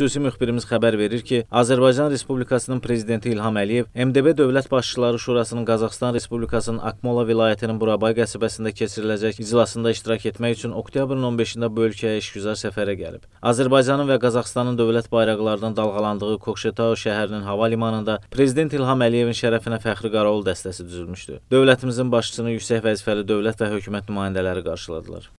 Xüsusi müxbirimiz xəbər verir ki, Azərbaycan Respublikasının prezidenti İlham Əliyev MDB Dövlət Başçıları Şurasının Qazaxıstan Respublikasının Akmola vilayətinin Burabay qəsəbəsində keçiriləcək iclasında iştirak etmək üçün oktyabrın 15-də bu ölkəyə işgüzar səfərə gəlib. Azərbaycanın və Qazaxıstanın dövlət bayraqlarının dalğalandığı Kokşetau şəhərinin hava limanında prezident İlham Əliyevin şərəfinə Fəxri Qaravul dəstəsi düzülmüşdü. Dövlətimizin başçısını yüksək vəzifəli dövlət və hökumət nümayəndələri qarşıladılar.